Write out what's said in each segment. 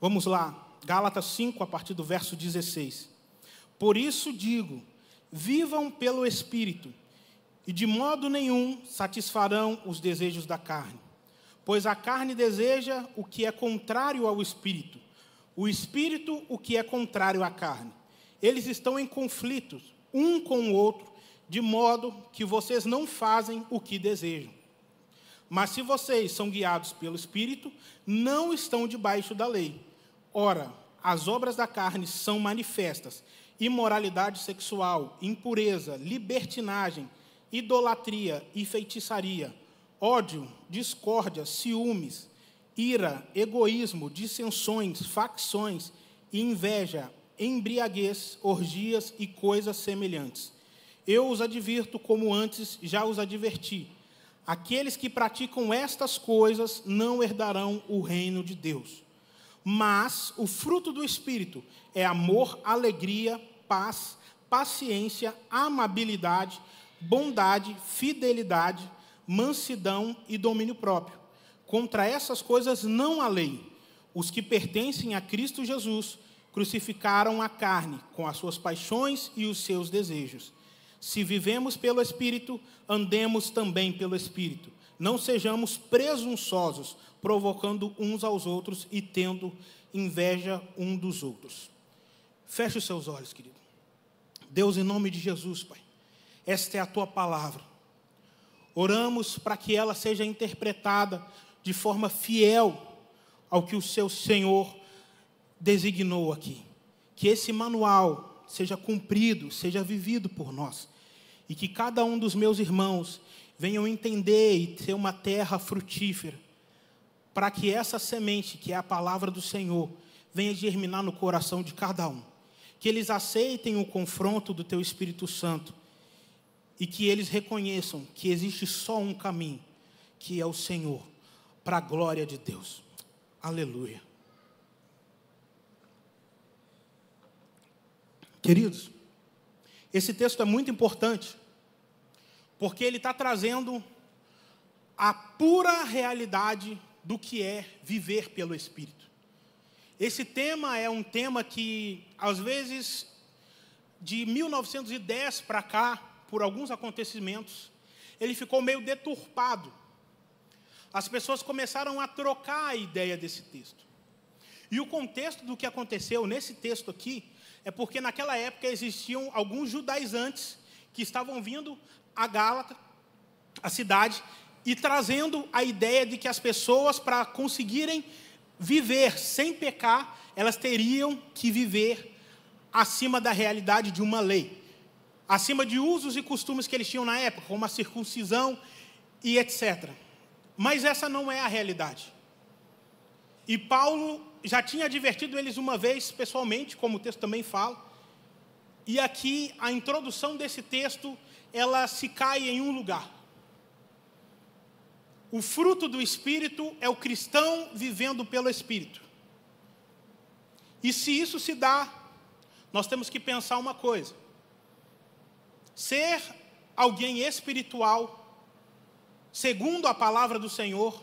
Vamos lá, Gálatas 5, a partir do verso 16. Por isso digo: vivam pelo Espírito, e de modo nenhum satisfarão os desejos da carne. Pois a carne deseja o que é contrário ao Espírito, o Espírito o que é contrário à carne. Eles estão em conflitos um com o outro, de modo que vocês não fazem o que desejam. Mas se vocês são guiados pelo Espírito, não estão debaixo da lei. Ora, as obras da carne são manifestas: imoralidade sexual, impureza, libertinagem, idolatria e feitiçaria, ódio, discórdia, ciúmes, ira, egoísmo, dissensões, facções e inveja, embriaguez, orgias e coisas semelhantes. Eu os advirto como antes já os adverti Aqueles que praticam estas coisas não herdarão o reino de Deus. Mas o fruto do Espírito é amor, alegria, paz, paciência, amabilidade, bondade, fidelidade, mansidão e domínio próprio. Contra essas coisas não há lei. Os que pertencem a Cristo Jesus crucificaram a carne com as suas paixões e os seus desejos. Se vivemos pelo Espírito, andemos também pelo Espírito. Não sejamos presunçosos, provocando uns aos outros e tendo inveja um dos outros. Feche os seus olhos, querido. Deus, em nome de Jesus, Pai, esta é a tua palavra. Oramos para que ela seja interpretada de forma fiel ao que o seu Senhor designou aqui. Que esse manual seja cumprido, seja vivido por nós e que cada um dos meus irmãos venham entender e ter uma terra frutífera, para que essa semente, que é a palavra do Senhor, venha germinar no coração de cada um. Que eles aceitem o confronto do teu Espírito Santo e que eles reconheçam que existe só um caminho, que é o Senhor, para a glória de Deus. Aleluia. Queridos, esse texto é muito importante, porque ele está trazendo a pura realidade do que é viver pelo Espírito. Esse tema é um tema que, às vezes, de 1910 para cá, por alguns acontecimentos, ele ficou meio deturpado. As pessoas começaram a trocar a ideia desse texto. E o contexto do que aconteceu nesse texto aqui é porque naquela época existiam alguns judaizantes que estavam vindo a Gálata, a cidade, e trazendo a ideia de que as pessoas, para conseguirem viver sem pecar, elas teriam que viver acima da realidade de uma lei, acima de usos e costumes que eles tinham na época, como a circuncisão e etc. Mas essa não é a realidade. E Paulo já tinha advertido eles uma vez pessoalmente, como o texto também fala. E aqui a introdução desse texto, ela se cai em um lugar. O fruto do espírito é o cristão vivendo pelo espírito. E se isso se dá, nós temos que pensar uma coisa. Ser alguém espiritual, segundo a palavra do Senhor,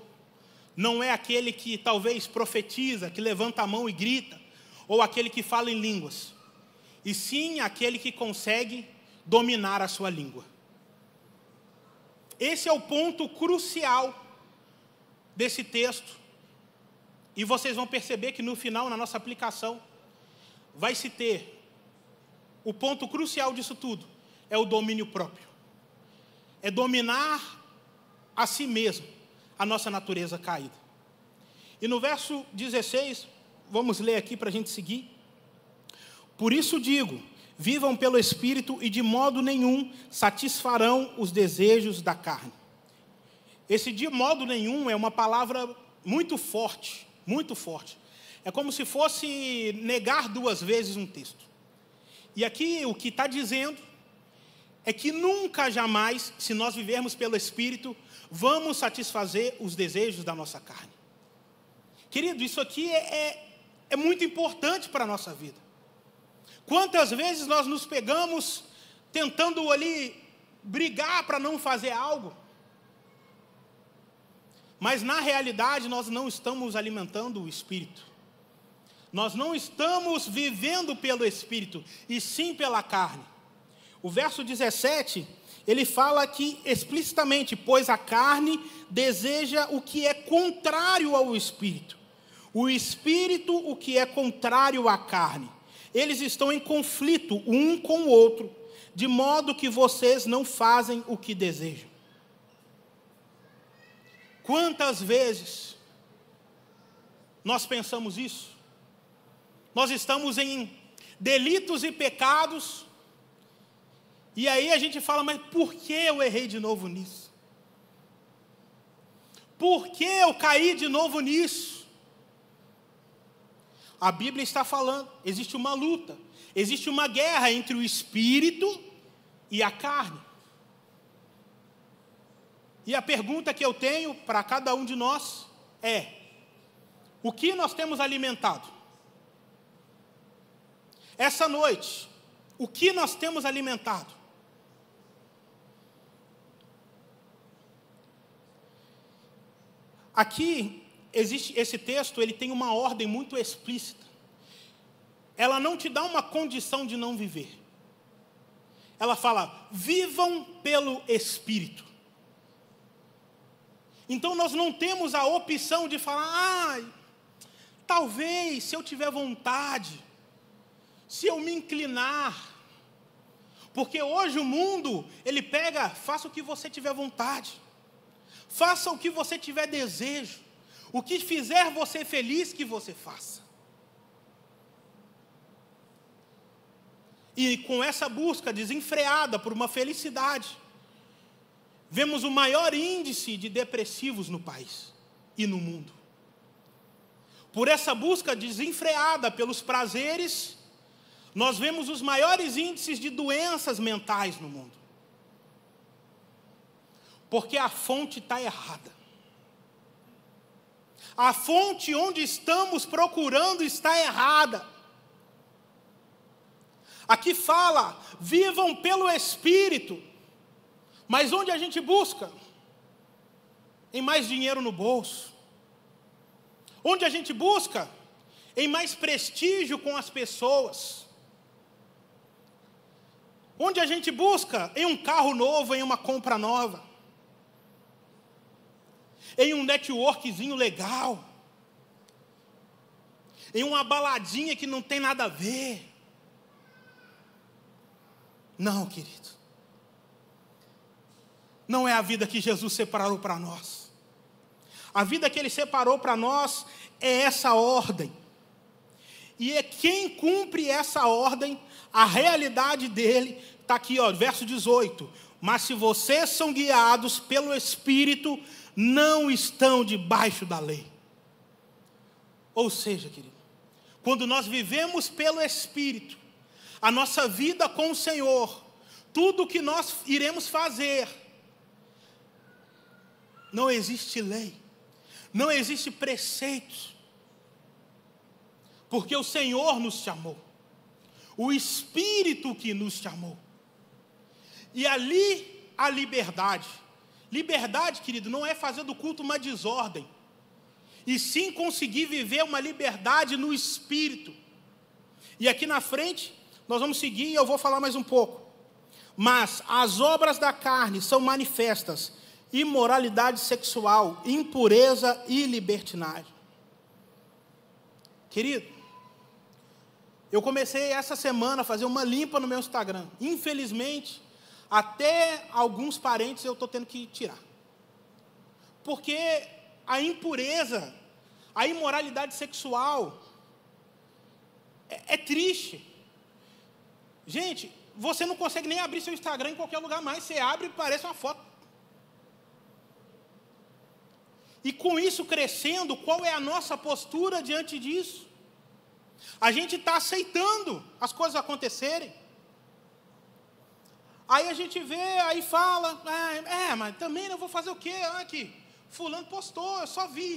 não é aquele que talvez profetiza, que levanta a mão e grita, ou aquele que fala em línguas, e sim aquele que consegue dominar a sua língua. Esse é o ponto crucial desse texto, e vocês vão perceber que no final, na nossa aplicação, vai se ter o ponto crucial disso tudo: é o domínio próprio, é dominar a si mesmo a nossa natureza caída. E no verso 16, vamos ler aqui para a gente seguir. Por isso digo: vivam pelo espírito e de modo nenhum satisfarão os desejos da carne. Esse de modo nenhum é uma palavra muito forte, muito forte. É como se fosse negar duas vezes um texto. E aqui o que está dizendo é que nunca jamais, se nós vivermos pelo Espírito, vamos satisfazer os desejos da nossa carne. Querido, isso aqui é, é, é muito importante para a nossa vida. Quantas vezes nós nos pegamos tentando ali brigar para não fazer algo, mas na realidade nós não estamos alimentando o espírito, nós não estamos vivendo pelo espírito, e sim pela carne. O verso 17 ele fala aqui explicitamente: pois a carne deseja o que é contrário ao espírito, o espírito o que é contrário à carne. Eles estão em conflito um com o outro, de modo que vocês não fazem o que desejam. Quantas vezes nós pensamos isso? Nós estamos em delitos e pecados e aí a gente fala, mas por que eu errei de novo nisso? Por que eu caí de novo nisso? A Bíblia está falando, existe uma luta, existe uma guerra entre o espírito e a carne. E a pergunta que eu tenho para cada um de nós é: o que nós temos alimentado? Essa noite, o que nós temos alimentado? Aqui existe esse texto, ele tem uma ordem muito explícita. Ela não te dá uma condição de não viver. Ela fala: "Vivam pelo espírito". Então nós não temos a opção de falar: "Ah, talvez se eu tiver vontade, se eu me inclinar". Porque hoje o mundo, ele pega, faça o que você tiver vontade. Faça o que você tiver desejo. O que fizer você feliz, que você faça. E com essa busca desenfreada por uma felicidade, vemos o maior índice de depressivos no país e no mundo. Por essa busca desenfreada pelos prazeres, nós vemos os maiores índices de doenças mentais no mundo. Porque a fonte está errada. A fonte onde estamos procurando está errada. Aqui fala: vivam pelo Espírito. Mas onde a gente busca? Em mais dinheiro no bolso. Onde a gente busca? Em mais prestígio com as pessoas. Onde a gente busca? Em um carro novo, em uma compra nova em um networkzinho legal, em uma baladinha que não tem nada a ver. Não, querido. Não é a vida que Jesus separou para nós. A vida que ele separou para nós é essa ordem. E é quem cumpre essa ordem, a realidade dele, está aqui, ó, verso 18. Mas se vocês são guiados pelo Espírito, não estão debaixo da lei. Ou seja, querido, quando nós vivemos pelo Espírito, a nossa vida com o Senhor, tudo o que nós iremos fazer, não existe lei, não existe preceitos, porque o Senhor nos chamou, o Espírito que nos chamou, e ali a liberdade. Liberdade, querido, não é fazer do culto uma desordem, e sim conseguir viver uma liberdade no espírito. E aqui na frente, nós vamos seguir e eu vou falar mais um pouco. Mas as obras da carne são manifestas: imoralidade sexual, impureza e libertinagem. Querido, eu comecei essa semana a fazer uma limpa no meu Instagram. Infelizmente, até alguns parentes eu estou tendo que tirar. Porque a impureza, a imoralidade sexual é, é triste. Gente, você não consegue nem abrir seu Instagram em qualquer lugar mais. Você abre e parece uma foto. E com isso crescendo, qual é a nossa postura diante disso? A gente está aceitando as coisas acontecerem. Aí a gente vê, aí fala, ah, é, mas também não vou fazer o quê? Olha ah, aqui, fulano postou, eu só vi.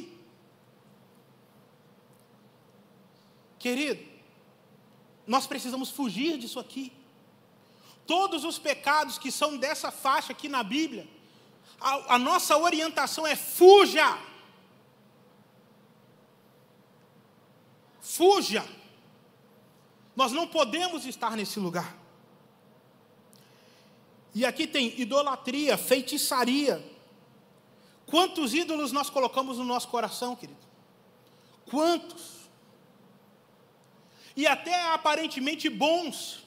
Querido, nós precisamos fugir disso aqui. Todos os pecados que são dessa faixa aqui na Bíblia, a, a nossa orientação é fuja. Fuja. Nós não podemos estar nesse lugar. E aqui tem idolatria, feitiçaria. Quantos ídolos nós colocamos no nosso coração, querido? Quantos? E até aparentemente bons.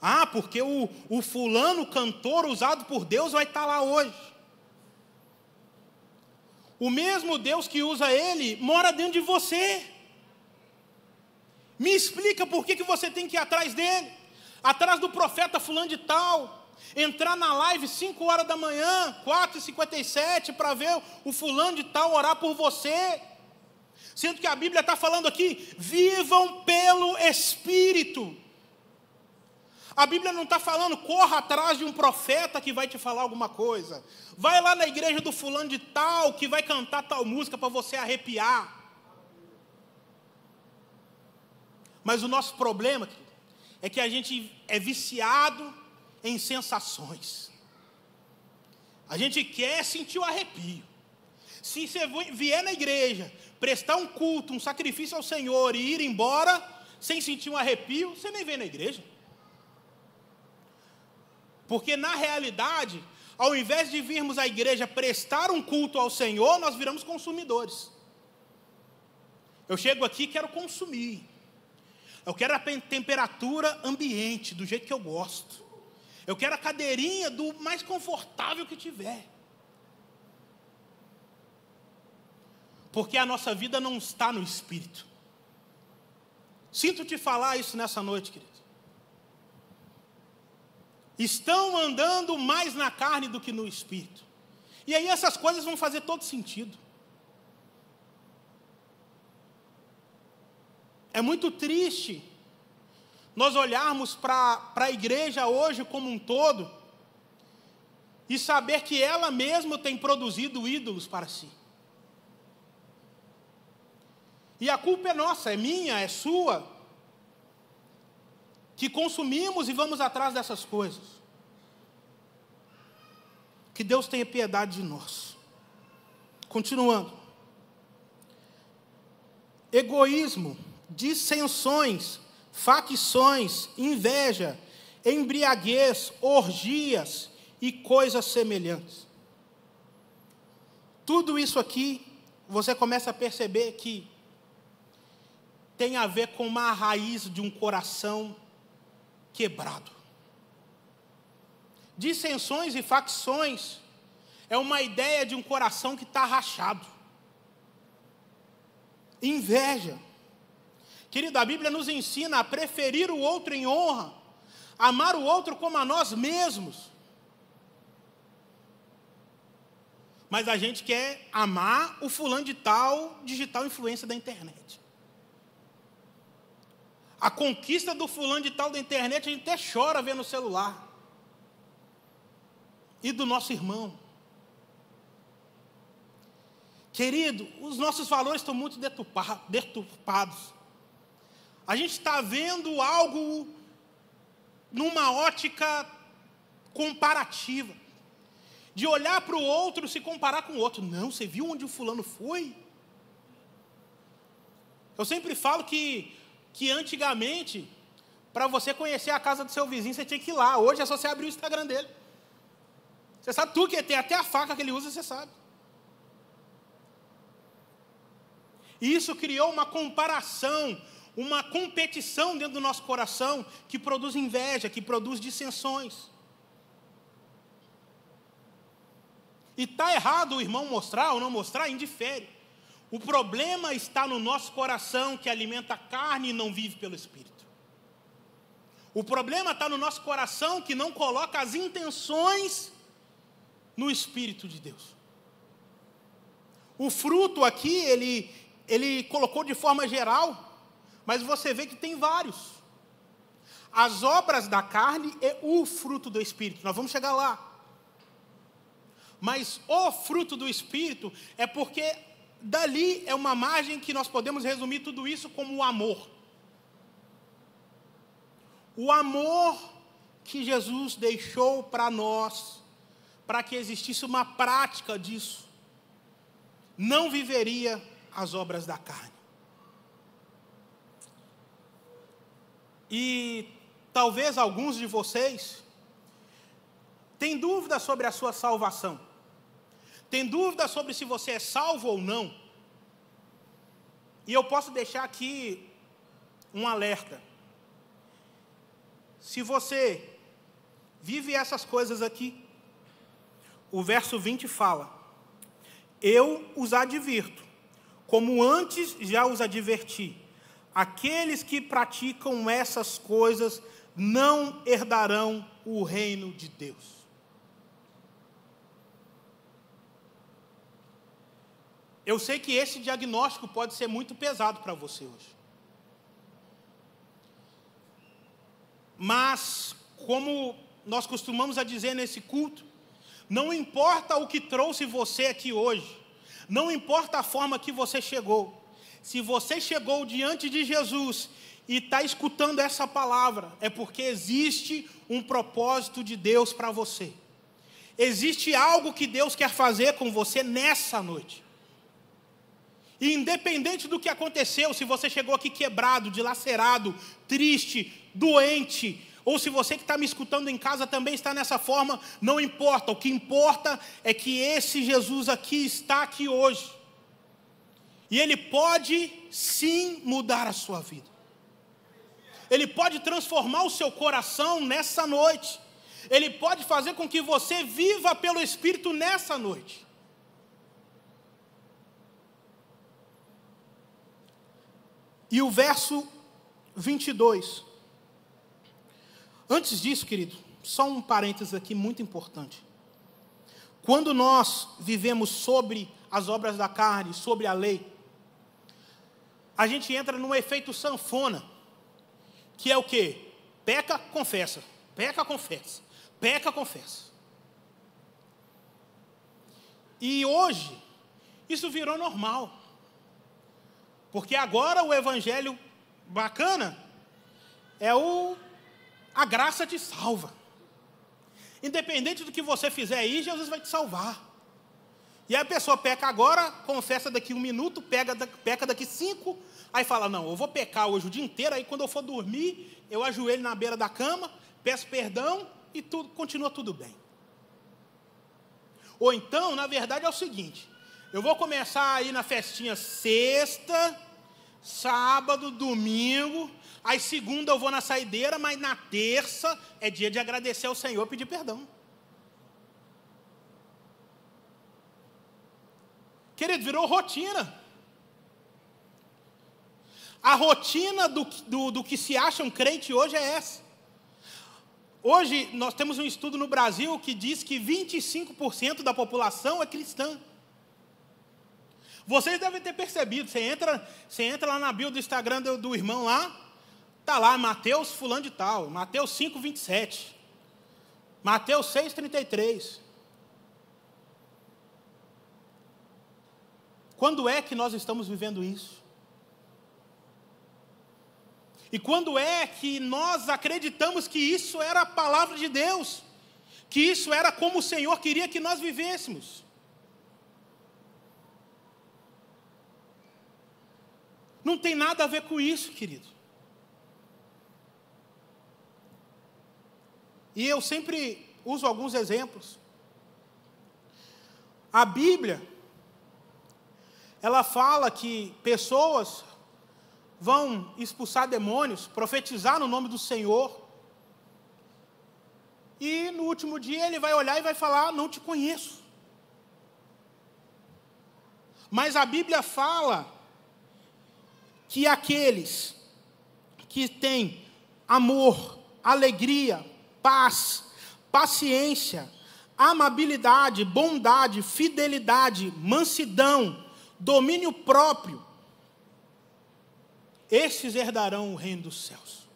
Ah, porque o, o fulano cantor usado por Deus vai estar tá lá hoje. O mesmo Deus que usa ele mora dentro de você. Me explica por que, que você tem que ir atrás dele, atrás do profeta fulano de tal, entrar na live 5 horas da manhã, 4h57, para ver o fulano de tal orar por você. Sendo que a Bíblia está falando aqui, vivam pelo Espírito. A Bíblia não está falando, corra atrás de um profeta que vai te falar alguma coisa. Vai lá na igreja do fulano de tal, que vai cantar tal música para você arrepiar. Mas o nosso problema é que a gente é viciado em sensações. A gente quer sentir o arrepio. Se você vier na igreja, prestar um culto, um sacrifício ao Senhor e ir embora sem sentir um arrepio, você nem vem na igreja. Porque na realidade, ao invés de virmos à igreja prestar um culto ao Senhor, nós viramos consumidores. Eu chego aqui e quero consumir. Eu quero a temperatura ambiente, do jeito que eu gosto. Eu quero a cadeirinha do mais confortável que tiver. Porque a nossa vida não está no espírito. Sinto te falar isso nessa noite, querido. Estão andando mais na carne do que no espírito. E aí essas coisas vão fazer todo sentido. É muito triste nós olharmos para a igreja hoje como um todo e saber que ela mesma tem produzido ídolos para si. E a culpa é nossa, é minha, é sua, que consumimos e vamos atrás dessas coisas. Que Deus tenha piedade de nós. Continuando. Egoísmo, dissensões, facções, inveja, embriaguez, orgias e coisas semelhantes. Tudo isso aqui, você começa a perceber que tem a ver com uma raiz de um coração quebrado. Dissensões e facções é uma ideia de um coração que está rachado. Inveja Querido, a Bíblia nos ensina a preferir o outro em honra, amar o outro como a nós mesmos. Mas a gente quer amar o fulano de tal digital influência da internet. A conquista do fulano de tal da internet, a gente até chora ver no celular. E do nosso irmão. Querido, os nossos valores estão muito deturpados. A gente está vendo algo numa ótica comparativa, de olhar para o outro se comparar com o outro. Não, você viu onde o fulano foi? Eu sempre falo que, que antigamente, para você conhecer a casa do seu vizinho, você tinha que ir lá. Hoje é só você abrir o Instagram dele. Você sabe tudo que tem, até a faca que ele usa, você sabe. E isso criou uma comparação uma competição dentro do nosso coração que produz inveja, que produz dissensões. E está errado o irmão mostrar ou não mostrar, indifere. O problema está no nosso coração que alimenta a carne e não vive pelo Espírito. O problema está no nosso coração que não coloca as intenções no Espírito de Deus. O fruto aqui, ele, ele colocou de forma geral, mas você vê que tem vários. As obras da carne é o fruto do Espírito, nós vamos chegar lá. Mas o fruto do Espírito é porque dali é uma margem que nós podemos resumir tudo isso como o amor. O amor que Jesus deixou para nós, para que existisse uma prática disso, não viveria as obras da carne. E talvez alguns de vocês têm dúvidas sobre a sua salvação. Tem dúvidas sobre se você é salvo ou não. E eu posso deixar aqui um alerta. Se você vive essas coisas aqui, o verso 20 fala: Eu os advirto, como antes já os adverti Aqueles que praticam essas coisas não herdarão o reino de Deus. Eu sei que esse diagnóstico pode ser muito pesado para você hoje. Mas, como nós costumamos a dizer nesse culto, não importa o que trouxe você aqui hoje, não importa a forma que você chegou, se você chegou diante de Jesus e está escutando essa palavra, é porque existe um propósito de Deus para você. Existe algo que Deus quer fazer com você nessa noite. E independente do que aconteceu, se você chegou aqui quebrado, dilacerado, triste, doente, ou se você que está me escutando em casa também está nessa forma, não importa. O que importa é que esse Jesus aqui está aqui hoje. E Ele pode sim mudar a sua vida. Ele pode transformar o seu coração nessa noite. Ele pode fazer com que você viva pelo Espírito nessa noite. E o verso 22. Antes disso, querido, só um parênteses aqui muito importante. Quando nós vivemos sobre as obras da carne, sobre a lei, a gente entra num efeito sanfona, que é o que? Peca, confessa. Peca, confessa. Peca, confessa. E hoje, isso virou normal. Porque agora o evangelho bacana é o a graça te salva. Independente do que você fizer aí, Jesus vai te salvar. E a pessoa peca agora, confessa daqui um minuto, pega, peca daqui cinco, Aí fala: não, eu vou pecar hoje o dia inteiro, aí quando eu for dormir, eu ajoelho na beira da cama, peço perdão e tudo, continua tudo bem. Ou então, na verdade, é o seguinte: eu vou começar aí na festinha sexta, sábado, domingo, aí segunda eu vou na saideira, mas na terça é dia de agradecer ao Senhor e pedir perdão. Querido, virou rotina. A rotina do, do, do que se acha um crente hoje é essa. Hoje, nós temos um estudo no Brasil que diz que 25% da população é cristã. Vocês devem ter percebido, você entra, você entra lá na bio do Instagram do, do irmão lá, tá lá, Mateus fulano de tal, Mateus 5, 27, Mateus 6, 33. Quando é que nós estamos vivendo isso? E quando é que nós acreditamos que isso era a palavra de Deus? Que isso era como o Senhor queria que nós vivêssemos? Não tem nada a ver com isso, querido. E eu sempre uso alguns exemplos. A Bíblia, ela fala que pessoas vão expulsar demônios, profetizar no nome do Senhor. E no último dia ele vai olhar e vai falar: Não te conheço. Mas a Bíblia fala que aqueles que têm amor, alegria, paz, paciência, amabilidade, bondade, fidelidade, mansidão, domínio próprio, estes herdarão o reino dos céus.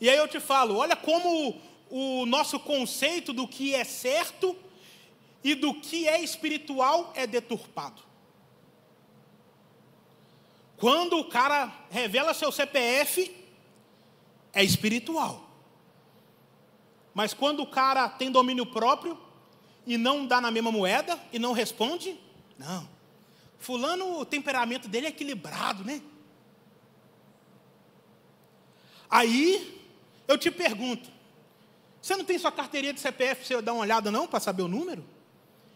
E aí eu te falo, olha como o nosso conceito do que é certo e do que é espiritual é deturpado. Quando o cara revela seu CPF, é espiritual. Mas quando o cara tem domínio próprio e não dá na mesma moeda e não responde, não. Fulano, o temperamento dele é equilibrado, né? Aí eu te pergunto: você não tem sua carteirinha de CPF para você dar uma olhada, não, para saber o número?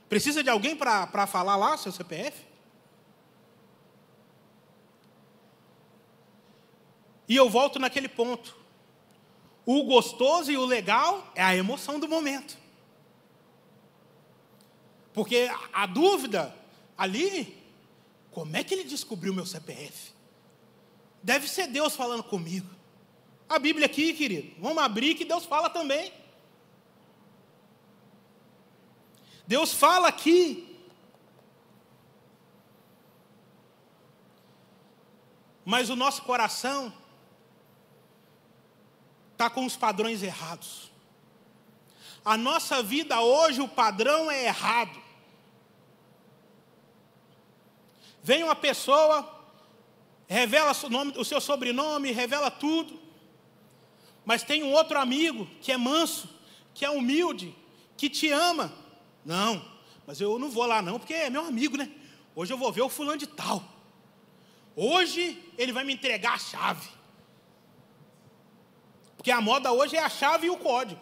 Precisa de alguém para falar lá seu CPF? E eu volto naquele ponto. O gostoso e o legal é a emoção do momento. Porque a dúvida ali, como é que ele descobriu meu CPF? Deve ser Deus falando comigo a Bíblia aqui, querido. Vamos abrir que Deus fala também. Deus fala aqui. Mas o nosso coração está com os padrões errados. A nossa vida hoje, o padrão é errado. Vem uma pessoa, revela o, nome, o seu sobrenome, revela tudo. Mas tem um outro amigo que é manso, que é humilde, que te ama. Não, mas eu não vou lá não, porque é meu amigo, né? Hoje eu vou ver o fulano de tal. Hoje ele vai me entregar a chave. Porque a moda hoje é a chave e o código.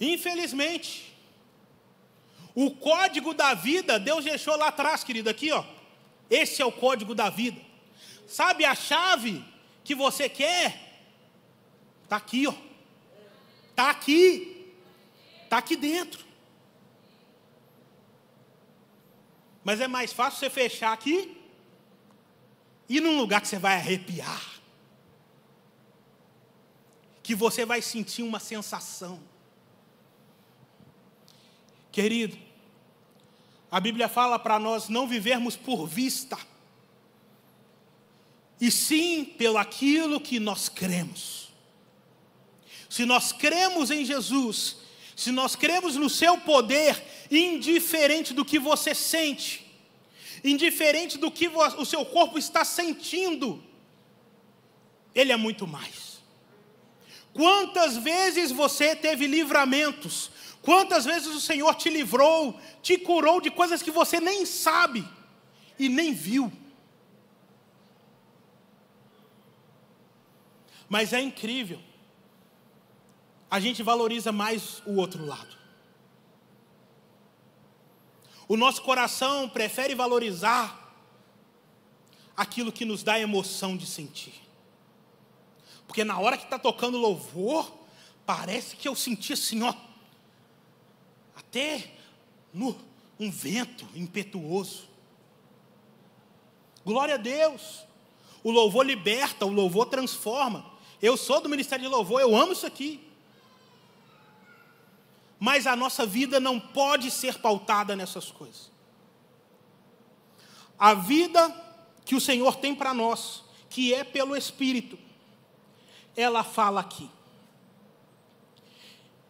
Infelizmente, o código da vida Deus deixou lá atrás, querido, aqui, ó. Esse é o código da vida. Sabe a chave que você quer, está aqui, ó. Está aqui. Está aqui dentro. Mas é mais fácil você fechar aqui e num lugar que você vai arrepiar. Que você vai sentir uma sensação. Querido, a Bíblia fala para nós não vivermos por vista, e sim pelo aquilo que nós cremos. Se nós cremos em Jesus, se nós cremos no seu poder, indiferente do que você sente, indiferente do que o seu corpo está sentindo, ele é muito mais. Quantas vezes você teve livramentos? Quantas vezes o Senhor te livrou, te curou de coisas que você nem sabe e nem viu? Mas é incrível. A gente valoriza mais o outro lado. O nosso coração prefere valorizar aquilo que nos dá emoção de sentir. Porque na hora que está tocando louvor, parece que eu senti assim, ó, até no, um vento impetuoso. Glória a Deus! O louvor liberta, o louvor transforma. Eu sou do Ministério de Louvor, eu amo isso aqui. Mas a nossa vida não pode ser pautada nessas coisas. A vida que o Senhor tem para nós, que é pelo Espírito, ela fala aqui.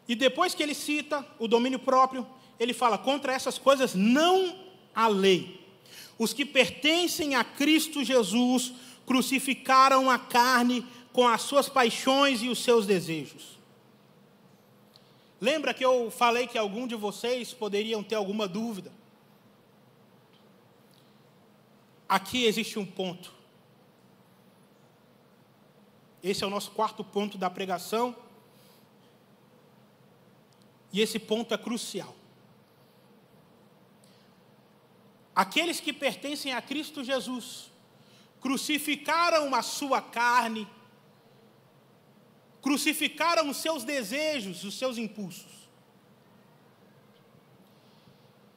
E depois que ele cita o domínio próprio, ele fala: contra essas coisas não há lei. Os que pertencem a Cristo Jesus crucificaram a carne com as suas paixões e os seus desejos. Lembra que eu falei que algum de vocês poderiam ter alguma dúvida? Aqui existe um ponto. Esse é o nosso quarto ponto da pregação. E esse ponto é crucial. Aqueles que pertencem a Cristo Jesus crucificaram a sua carne crucificaram os seus desejos, os seus impulsos.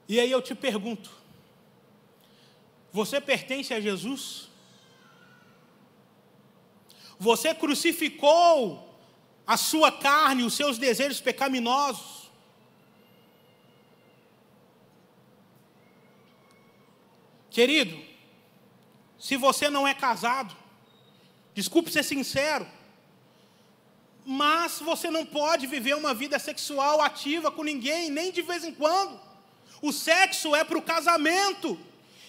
E aí eu te pergunto: você pertence a Jesus? Você crucificou a sua carne, os seus desejos pecaminosos? Querido, se você não é casado, desculpe ser sincero, mas você não pode viver uma vida sexual ativa com ninguém, nem de vez em quando. O sexo é para o casamento,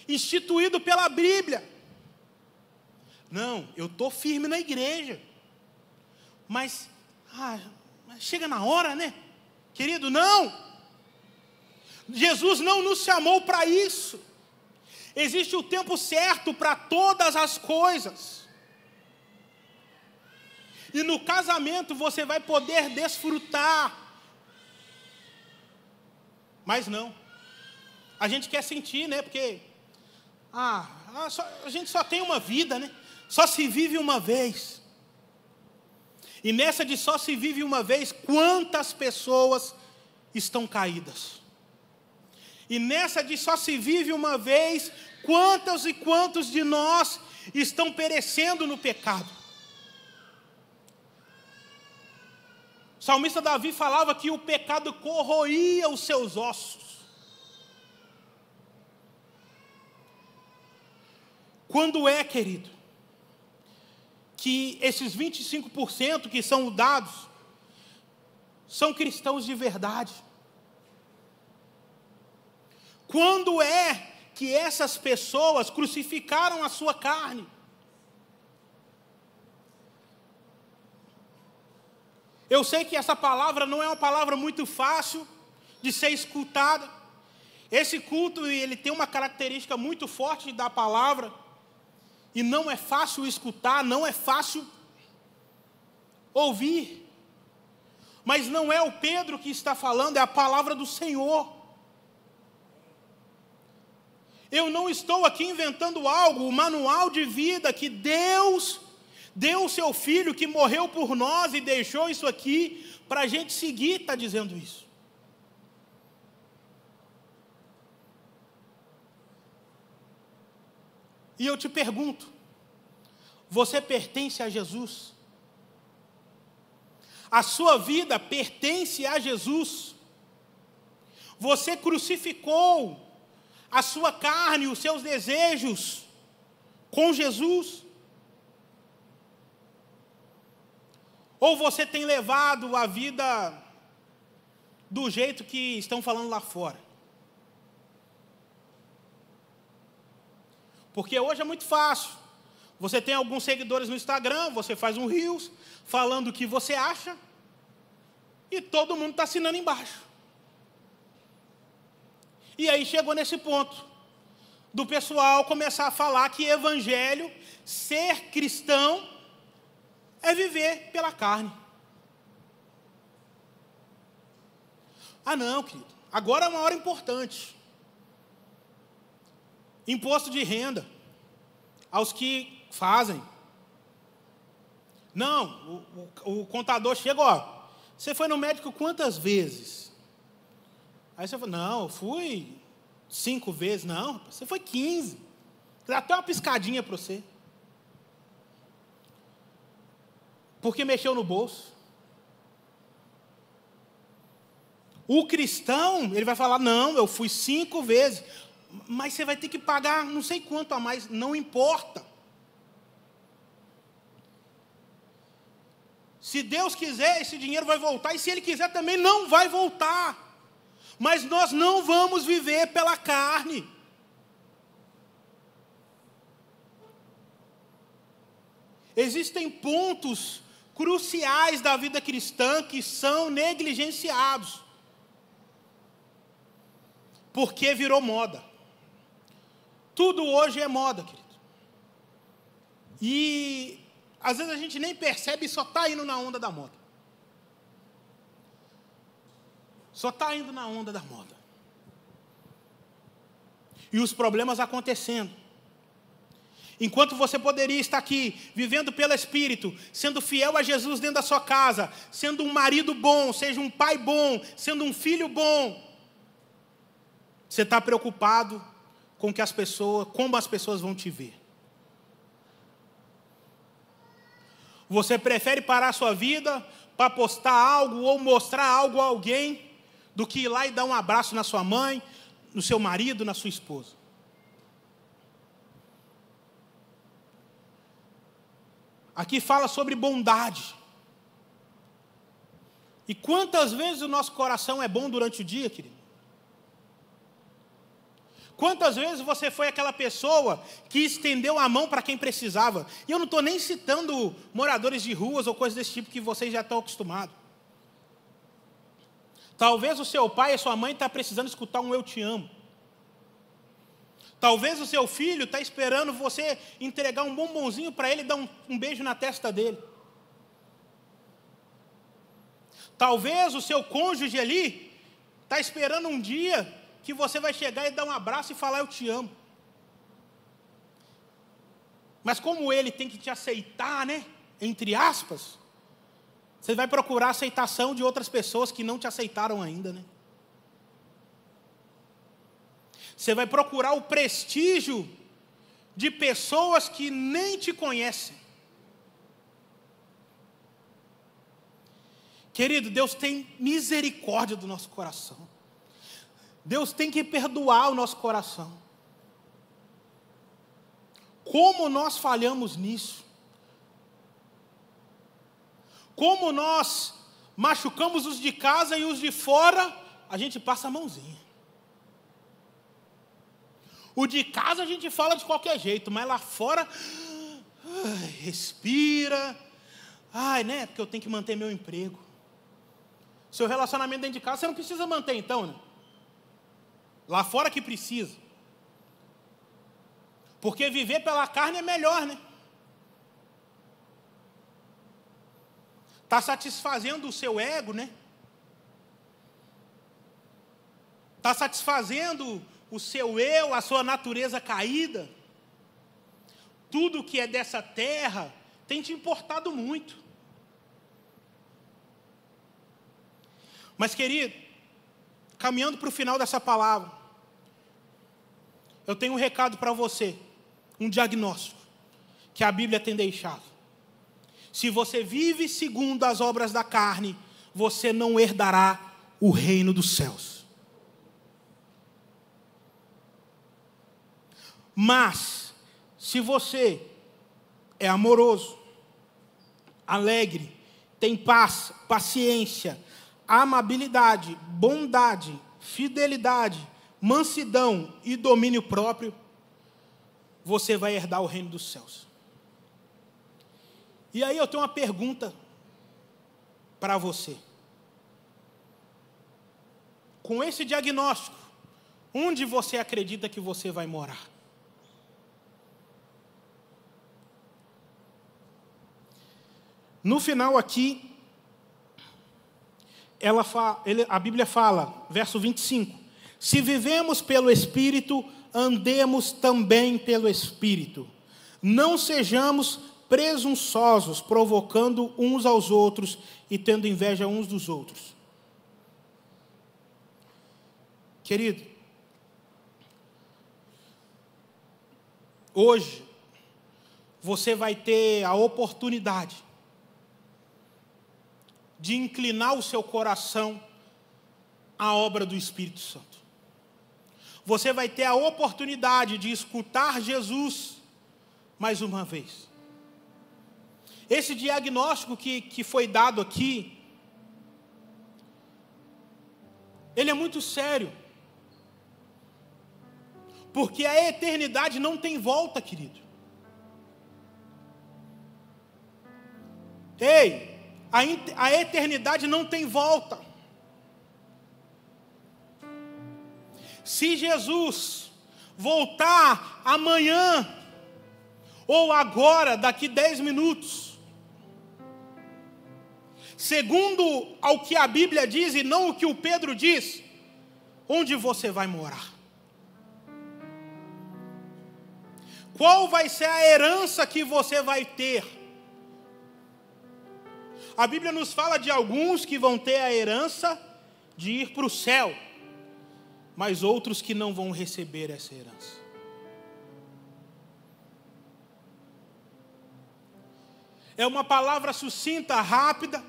instituído pela Bíblia. Não, eu estou firme na igreja. Mas, ah, chega na hora, né? Querido, não. Jesus não nos chamou para isso. Existe o tempo certo para todas as coisas. E no casamento você vai poder desfrutar. Mas não. A gente quer sentir, né? Porque ah, ah a gente só tem uma vida, né? Só se vive uma vez. E nessa de só se vive uma vez, quantas pessoas estão caídas? E nessa de só se vive uma vez, quantas e quantos de nós estão perecendo no pecado? O salmista Davi falava que o pecado corroía os seus ossos. Quando é, querido, que esses 25% que são dados são cristãos de verdade? Quando é que essas pessoas crucificaram a sua carne? Eu sei que essa palavra não é uma palavra muito fácil de ser escutada. Esse culto ele tem uma característica muito forte da palavra e não é fácil escutar, não é fácil ouvir. Mas não é o Pedro que está falando, é a palavra do Senhor. Eu não estou aqui inventando algo, o manual de vida que Deus deu o seu filho que morreu por nós e deixou isso aqui para a gente seguir, está dizendo isso. E eu te pergunto, você pertence a Jesus? A sua vida pertence a Jesus? Você crucificou a sua carne, os seus desejos com Jesus? Ou você tem levado a vida do jeito que estão falando lá fora? Porque hoje é muito fácil. Você tem alguns seguidores no Instagram, você faz um Reels falando o que você acha e todo mundo está assinando embaixo. E aí chegou nesse ponto do pessoal começar a falar que evangelho, ser cristão, é viver pela carne. Ah, não, querido. Agora é uma hora importante. Imposto de renda aos que fazem. Não, o, o, o contador chega, ó. Você foi no médico quantas vezes? Aí você fala, não, eu fui cinco vezes. Não, você foi quinze. Dá até uma piscadinha para você. porque mexeu no bolso. O cristão, ele vai falar: não, eu fui cinco vezes, mas você vai ter que pagar não sei quanto a mais, não importa. Se Deus quiser, esse dinheiro vai voltar, e se Ele quiser também, não vai voltar. Mas nós não vamos viver pela carne. Existem pontos cruciais da vida cristã que são negligenciados. Porque virou moda. Tudo hoje é moda, querido. E às vezes a gente nem percebe e só está indo na onda da moda. Só está indo na onda da moda. E os problemas acontecendo. Enquanto você poderia estar aqui, vivendo pelo Espírito, sendo fiel a Jesus dentro da sua casa, sendo um marido bom, seja um pai bom, sendo um filho bom, você está preocupado com que as pessoas, como as pessoas vão te ver. Você prefere parar a sua vida para postar algo ou mostrar algo a alguém do que ir lá e dar um abraço na sua mãe, no seu marido, na sua esposa. Aqui fala sobre bondade. E quantas vezes o nosso coração é bom durante o dia, querido? Quantas vezes você foi aquela pessoa que estendeu a mão para quem precisava? E eu não estou nem citando moradores de ruas ou coisas desse tipo que vocês já estão acostumados. Talvez o seu pai e sua mãe estão tá precisando escutar um eu te amo. Talvez o seu filho está esperando você entregar um bombonzinho para ele e dar um, um beijo na testa dele. Talvez o seu cônjuge ali está esperando um dia que você vai chegar e dar um abraço e falar: Eu te amo. Mas como ele tem que te aceitar, né? Entre aspas, você vai procurar aceitação de outras pessoas que não te aceitaram ainda, né? Você vai procurar o prestígio de pessoas que nem te conhecem. Querido, Deus tem misericórdia do nosso coração. Deus tem que perdoar o nosso coração. Como nós falhamos nisso? Como nós machucamos os de casa e os de fora, a gente passa a mãozinha. O de casa a gente fala de qualquer jeito, mas lá fora, ai, respira. Ai, né? Porque eu tenho que manter meu emprego. Seu relacionamento dentro de casa você não precisa manter, então, né? Lá fora que precisa. Porque viver pela carne é melhor, né? Está satisfazendo o seu ego, né? Está satisfazendo o seu eu, a sua natureza caída, tudo que é dessa terra tem te importado muito. Mas, querido, caminhando para o final dessa palavra, eu tenho um recado para você, um diagnóstico que a Bíblia tem deixado. Se você vive segundo as obras da carne, você não herdará o reino dos céus. Mas, se você é amoroso, alegre, tem paz, paciência, amabilidade, bondade, fidelidade, mansidão e domínio próprio, você vai herdar o reino dos céus. E aí eu tenho uma pergunta para você. Com esse diagnóstico, onde você acredita que você vai morar? No final aqui, ela ele, a Bíblia fala, verso 25: Se vivemos pelo Espírito, andemos também pelo Espírito. Não sejamos presunçosos, provocando uns aos outros e tendo inveja uns dos outros. Querido, hoje você vai ter a oportunidade de inclinar o seu coração à obra do Espírito Santo. Você vai ter a oportunidade de escutar Jesus mais uma vez. Esse diagnóstico que, que foi dado aqui, ele é muito sério. Porque a eternidade não tem volta, querido. Ei, a, a eternidade não tem volta. Se Jesus voltar amanhã, ou agora, daqui dez minutos, segundo ao que a Bíblia diz e não o que o Pedro diz, onde você vai morar? Qual vai ser a herança que você vai ter? A Bíblia nos fala de alguns que vão ter a herança de ir para o céu, mas outros que não vão receber essa herança. É uma palavra sucinta, rápida,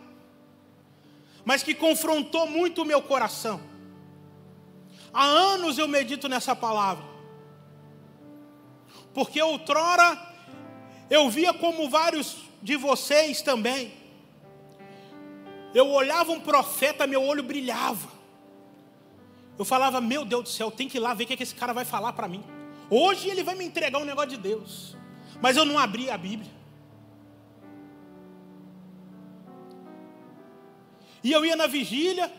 mas que confrontou muito o meu coração. Há anos eu medito nessa palavra, porque outrora eu via como vários de vocês também, eu olhava um profeta, meu olho brilhava. Eu falava, meu Deus do céu, tem que ir lá ver o que, é que esse cara vai falar para mim. Hoje ele vai me entregar um negócio de Deus. Mas eu não abri a Bíblia. E eu ia na vigília,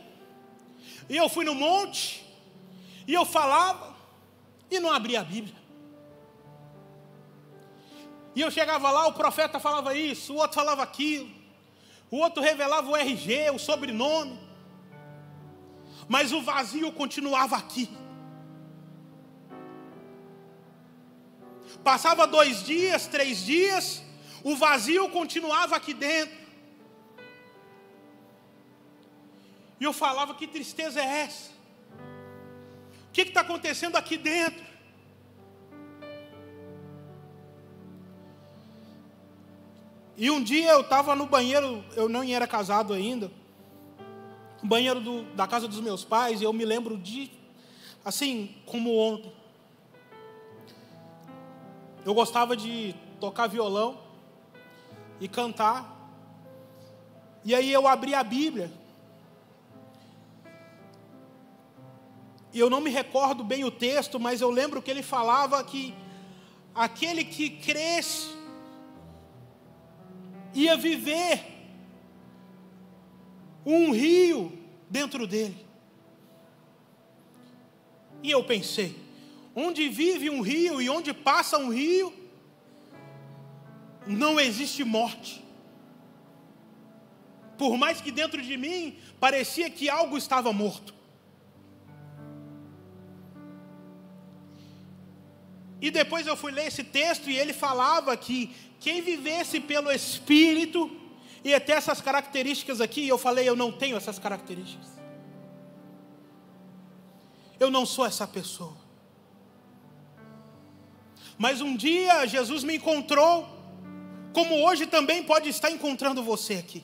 e eu fui no monte, e eu falava, e não abria a Bíblia. E eu chegava lá, o profeta falava isso, o outro falava aquilo o outro revelava o RG, o sobrenome, mas o vazio continuava aqui. Passava dois dias, três dias, o vazio continuava aqui dentro. E eu falava: que tristeza é essa? O que está acontecendo aqui dentro? E um dia eu estava no banheiro, eu não era casado ainda, banheiro do, da casa dos meus pais, e eu me lembro de, assim, como ontem. Eu gostava de tocar violão e cantar. E aí eu abri a Bíblia. E eu não me recordo bem o texto, mas eu lembro que ele falava que aquele que cresce ia viver um rio dentro dele. E eu pensei: onde vive um rio e onde passa um rio, não existe morte. Por mais que dentro de mim parecia que algo estava morto. E depois eu fui ler esse texto e ele falava que quem vivesse pelo Espírito e até essas características aqui, eu falei, eu não tenho essas características. Eu não sou essa pessoa. Mas um dia Jesus me encontrou, como hoje também pode estar encontrando você aqui.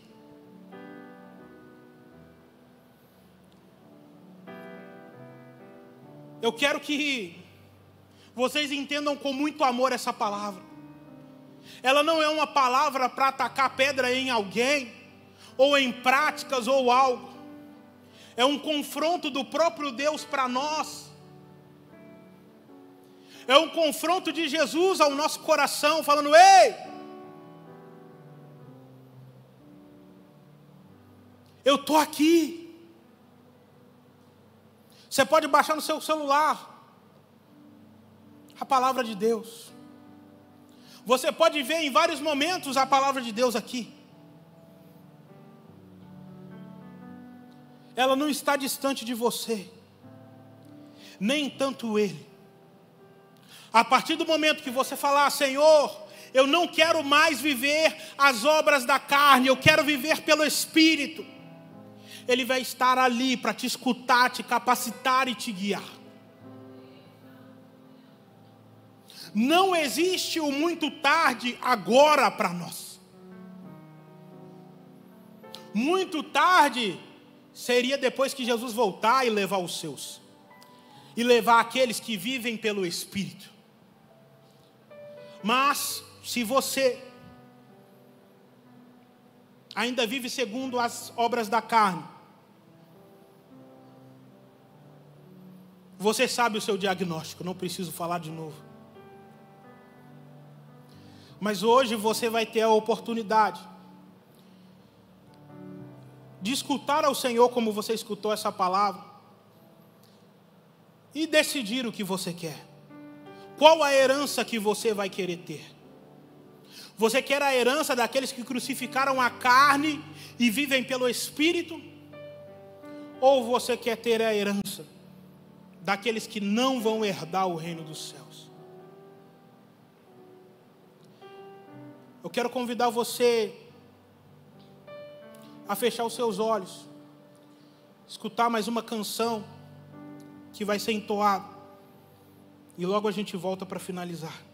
Eu quero que vocês entendam com muito amor essa palavra. Ela não é uma palavra para atacar pedra em alguém, ou em práticas ou algo. É um confronto do próprio Deus para nós. É um confronto de Jesus ao nosso coração, falando: Ei, eu estou aqui. Você pode baixar no seu celular a palavra de Deus. Você pode ver em vários momentos a palavra de Deus aqui. Ela não está distante de você, nem tanto ele. A partir do momento que você falar, Senhor, eu não quero mais viver as obras da carne, eu quero viver pelo Espírito. Ele vai estar ali para te escutar, te capacitar e te guiar. Não existe o muito tarde agora para nós. Muito tarde seria depois que Jesus voltar e levar os seus, e levar aqueles que vivem pelo Espírito. Mas, se você ainda vive segundo as obras da carne, você sabe o seu diagnóstico, não preciso falar de novo. Mas hoje você vai ter a oportunidade de escutar ao Senhor como você escutou essa palavra e decidir o que você quer. Qual a herança que você vai querer ter? Você quer a herança daqueles que crucificaram a carne e vivem pelo Espírito? Ou você quer ter a herança daqueles que não vão herdar o reino dos céus? Eu quero convidar você a fechar os seus olhos, escutar mais uma canção que vai ser entoada, e logo a gente volta para finalizar.